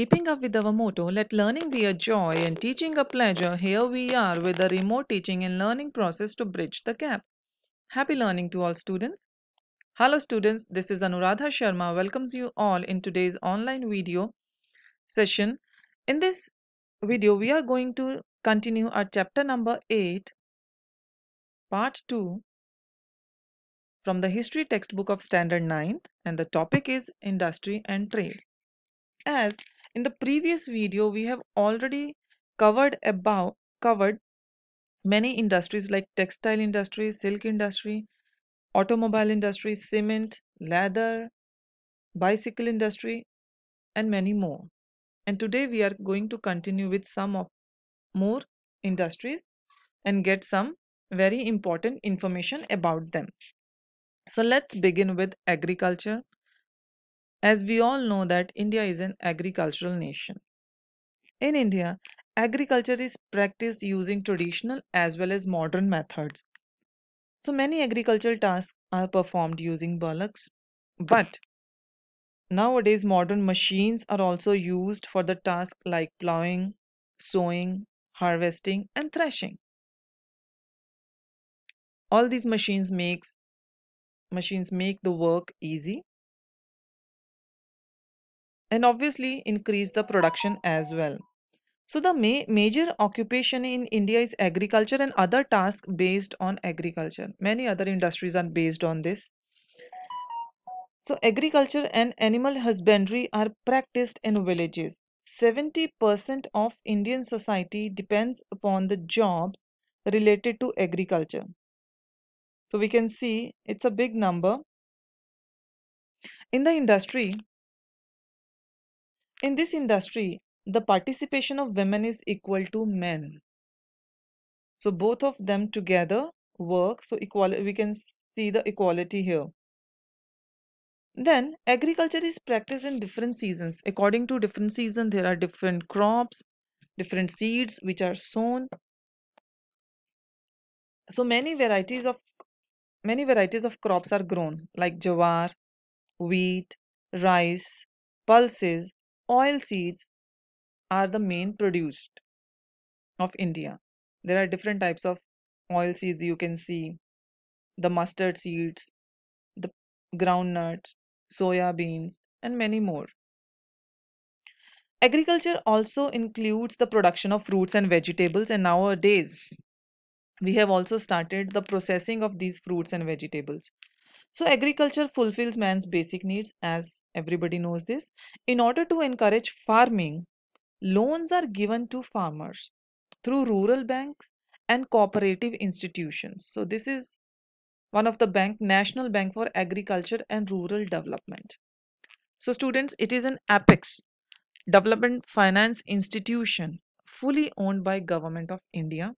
Keeping up with our motto, let learning be a joy and teaching a pleasure, here we are with a remote teaching and learning process to bridge the gap. Happy learning to all students. Hello students, this is Anuradha Sharma welcomes you all in today's online video session. In this video, we are going to continue our chapter number 8, part 2 from the history textbook of standard 9th and the topic is industry and trade. As in the previous video, we have already covered about covered many industries like textile industry, silk industry, automobile industry, cement, leather, bicycle industry, and many more. And today we are going to continue with some of more industries and get some very important information about them. So let's begin with agriculture as we all know that India is an agricultural nation. In India, agriculture is practiced using traditional as well as modern methods. So many agricultural tasks are performed using bullocks, but nowadays modern machines are also used for the tasks like plowing, sowing, harvesting and threshing. All these machines makes machines make the work easy and obviously increase the production as well. So the ma major occupation in India is agriculture and other tasks based on agriculture. Many other industries are based on this. So agriculture and animal husbandry are practiced in villages. 70% of Indian society depends upon the jobs related to agriculture. So we can see it's a big number. In the industry, in this industry, the participation of women is equal to men. So both of them together work. So equal, we can see the equality here. Then agriculture is practiced in different seasons. According to different season, there are different crops, different seeds which are sown. So many varieties of many varieties of crops are grown like jawar, wheat, rice, pulses, Oil seeds are the main produced of India. There are different types of oil seeds. you can see the mustard seeds, the groundnut, soya beans, and many more. Agriculture also includes the production of fruits and vegetables, and nowadays we have also started the processing of these fruits and vegetables. So, agriculture fulfills man's basic needs as Everybody knows this. In order to encourage farming, loans are given to farmers through rural banks and cooperative institutions. So this is one of the bank, National Bank for Agriculture and Rural Development. So students, it is an apex development finance institution fully owned by government of India.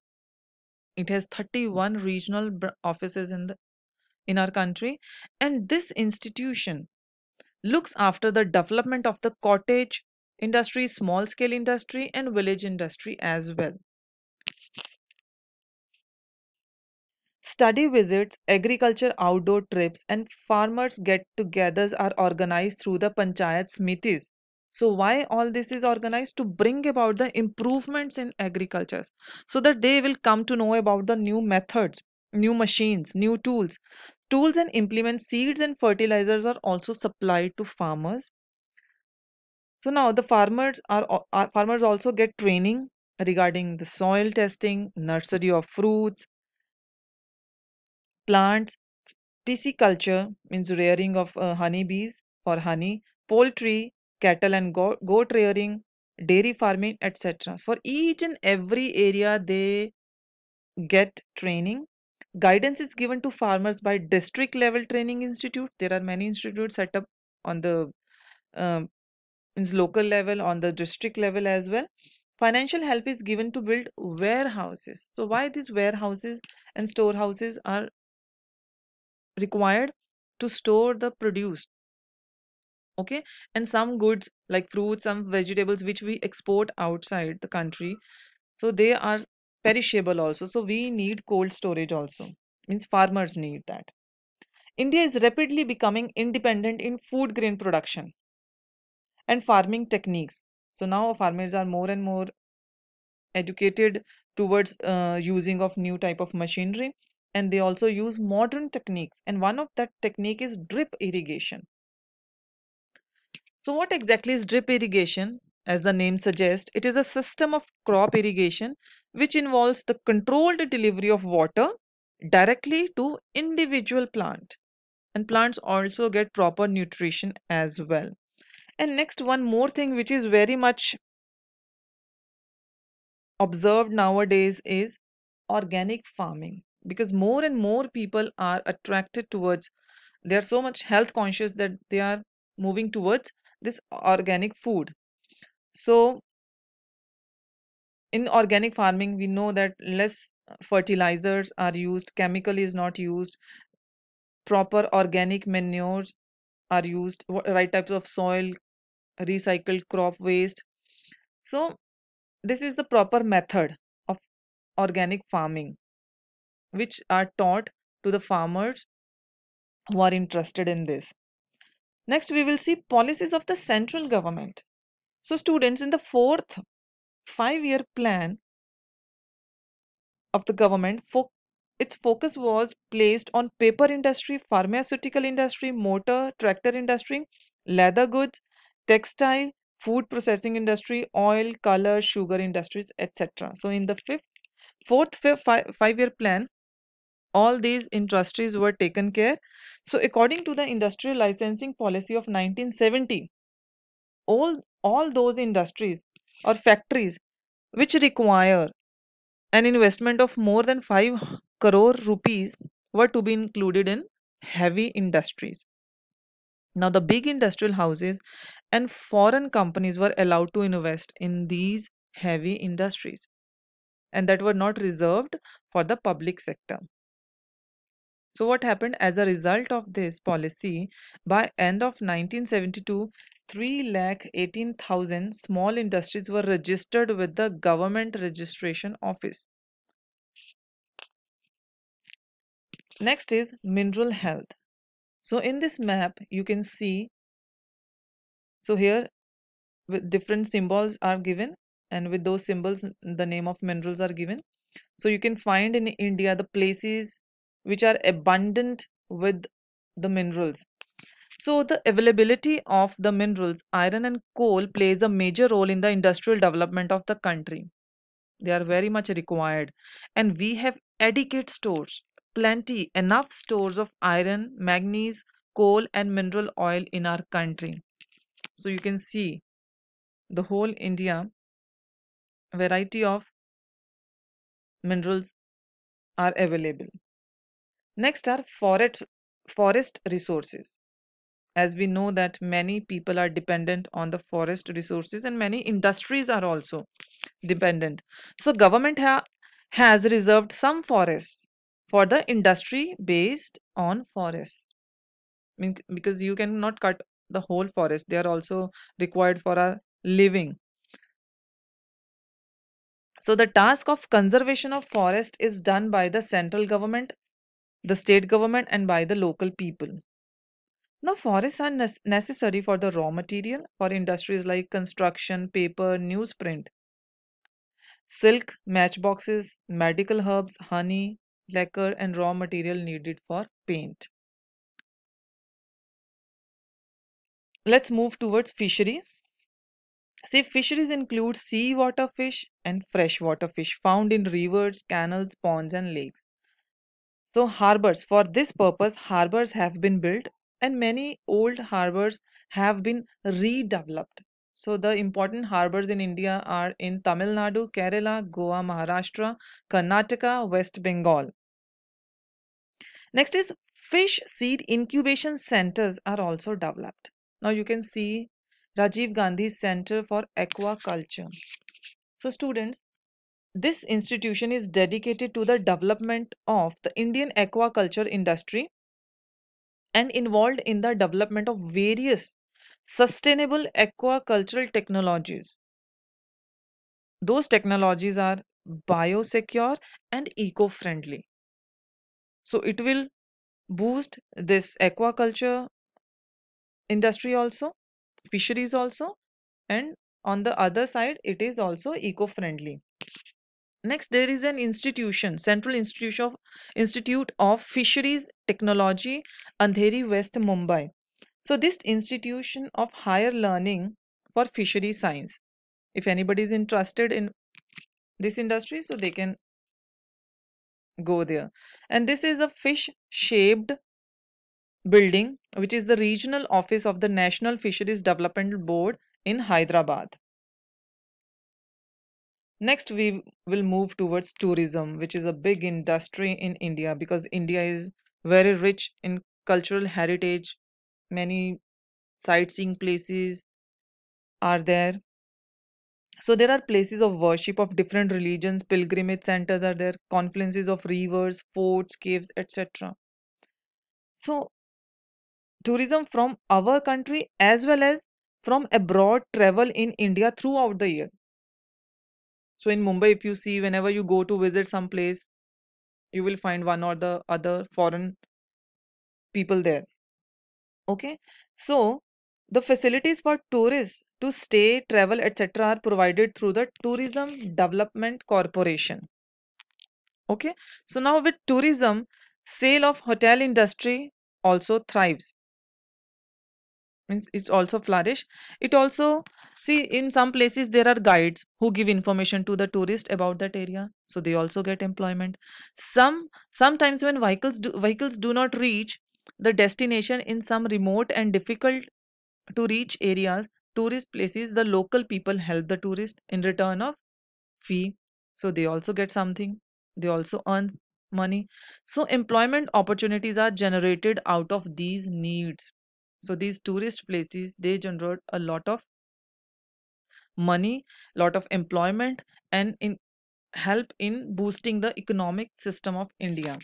It has 31 regional offices in the in our country and this institution looks after the development of the cottage industry, small scale industry, and village industry as well. Study visits, agriculture outdoor trips, and farmers get togethers are organized through the panchayat smithis. So, why all this is organized? To bring about the improvements in agriculture so that they will come to know about the new methods, new machines, new tools. Tools and implements, seeds and fertilizers are also supplied to farmers. So now the farmers are, are farmers also get training regarding the soil testing, nursery of fruits, plants, pisciculture means rearing of uh, honeybees for honey, poultry, cattle and goat rearing, dairy farming, etc. For each and every area, they get training guidance is given to farmers by district level training institute there are many institutes set up on the um, local level on the district level as well financial help is given to build warehouses so why these warehouses and storehouses are required to store the produce okay and some goods like fruits some vegetables which we export outside the country so they are perishable also so we need cold storage also means farmers need that india is rapidly becoming independent in food grain production and farming techniques so now farmers are more and more educated towards uh, using of new type of machinery and they also use modern techniques and one of that technique is drip irrigation so what exactly is drip irrigation as the name suggests it is a system of crop irrigation which involves the controlled delivery of water directly to individual plant and plants also get proper nutrition as well and next one more thing which is very much observed nowadays is organic farming because more and more people are attracted towards they are so much health conscious that they are moving towards this organic food so in organic farming we know that less fertilizers are used chemical is not used proper organic manures are used right types of soil recycled crop waste so this is the proper method of organic farming which are taught to the farmers who are interested in this next we will see policies of the central government so students in the fourth five-year plan of the government, fo its focus was placed on paper industry, pharmaceutical industry, motor, tractor industry, leather goods, textile, food processing industry, oil, color, sugar industries, etc. So in the fifth, fourth five-year plan, all these industries were taken care. So according to the industrial licensing policy of 1970, all, all those industries or factories which require an investment of more than 5 crore rupees were to be included in heavy industries. Now, the big industrial houses and foreign companies were allowed to invest in these heavy industries and that were not reserved for the public sector. So what happened as a result of this policy by end of 1972 3,18,000 small industries were registered with the Government Registration Office. Next is mineral health. So in this map, you can see, so here different symbols are given and with those symbols, the name of minerals are given. So you can find in India the places which are abundant with the minerals so the availability of the minerals, iron and coal plays a major role in the industrial development of the country. They are very much required. And we have adequate stores, plenty, enough stores of iron, manganese, coal and mineral oil in our country. So you can see the whole India variety of minerals are available. Next are forest, forest resources as we know that many people are dependent on the forest resources and many industries are also dependent so government ha has reserved some forests for the industry based on forest because you cannot cut the whole forest they are also required for a living so the task of conservation of forest is done by the central government the state government and by the local people now, forests are ne- necessary for the raw material for industries like construction, paper, newsprint, silk, matchboxes, medical herbs, honey, lacquer, and raw material needed for paint. Let's move towards fishery. See, fisheries include seawater fish and freshwater fish found in rivers, canals, ponds, and lakes. So, harbors. For this purpose, harbors have been built and many old harbors have been redeveloped. So the important harbors in India are in Tamil Nadu, Kerala, Goa, Maharashtra, Karnataka, West Bengal. Next is fish seed incubation centers are also developed. Now you can see Rajiv Gandhi Center for Aquaculture. So students, this institution is dedicated to the development of the Indian aquaculture industry and involved in the development of various sustainable aquacultural technologies. Those technologies are biosecure and eco friendly. So, it will boost this aquaculture industry also, fisheries also, and on the other side, it is also eco friendly next there is an institution central institution of institute of fisheries technology andheri west mumbai so this institution of higher learning for fishery science if anybody is interested in this industry so they can go there and this is a fish shaped building which is the regional office of the national fisheries development board in hyderabad next we will move towards tourism which is a big industry in india because india is very rich in cultural heritage many sightseeing places are there so there are places of worship of different religions pilgrimage centers are there confluences of rivers forts caves etc so tourism from our country as well as from abroad travel in india throughout the year so in Mumbai, if you see, whenever you go to visit some place, you will find one or the other foreign people there. Okay, so the facilities for tourists to stay, travel, etc., are provided through the Tourism Development Corporation. Okay, so now with tourism, sale of hotel industry also thrives means it's also flourish it also see in some places there are guides who give information to the tourist about that area so they also get employment some sometimes when vehicles do, vehicles do not reach the destination in some remote and difficult to reach areas tourist places the local people help the tourist in return of fee so they also get something they also earn money so employment opportunities are generated out of these needs so these tourist places they generate a lot of money lot of employment and in help in boosting the economic system of india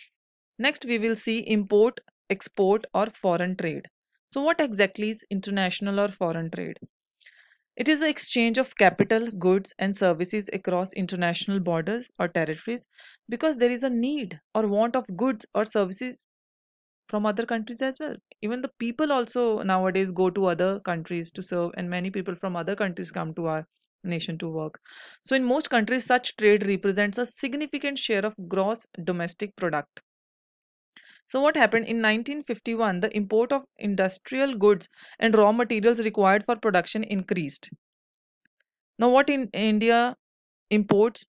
next we will see import export or foreign trade so what exactly is international or foreign trade it is the exchange of capital, goods, and services across international borders or territories because there is a need or want of goods or services from other countries as well. Even the people also nowadays go to other countries to serve, and many people from other countries come to our nation to work. So, in most countries, such trade represents a significant share of gross domestic product. So, what happened in 1951? The import of industrial goods and raw materials required for production increased. Now, what in India imports?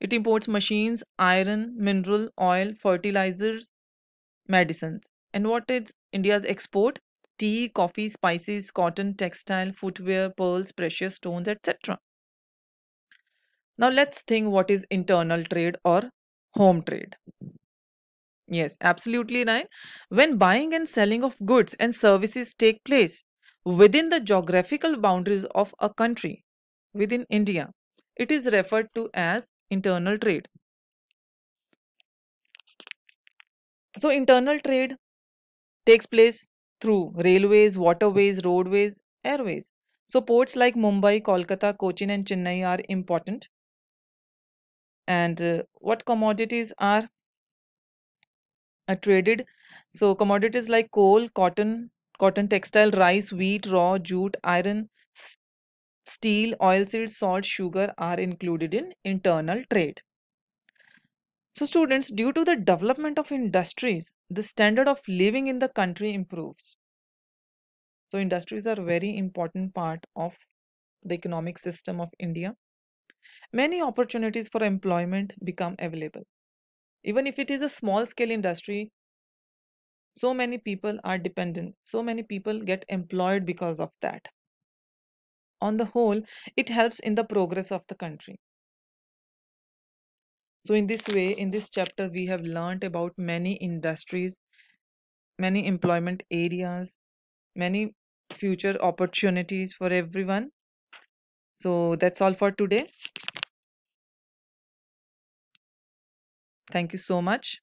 It imports machines, iron, mineral, oil, fertilizers, medicines. And what is India's export? Tea, coffee, spices, cotton, textile, footwear, pearls, precious stones, etc. Now let's think what is internal trade or home trade. Yes, absolutely right. When buying and selling of goods and services take place within the geographical boundaries of a country within India, it is referred to as internal trade. So internal trade takes place through railways, waterways, roadways, airways. So ports like Mumbai, Kolkata, Cochin and Chennai are important. And uh, what commodities are uh, traded? So commodities like coal, cotton, cotton textile, rice, wheat, raw, jute, iron, steel, oilseed, salt, sugar are included in internal trade. So students, due to the development of industries, the standard of living in the country improves. So industries are very important part of the economic system of India. Many opportunities for employment become available. Even if it is a small scale industry, so many people are dependent. So many people get employed because of that. On the whole, it helps in the progress of the country. So in this way, in this chapter, we have learnt about many industries, many employment areas, many future opportunities for everyone. So that's all for today. Thank you so much.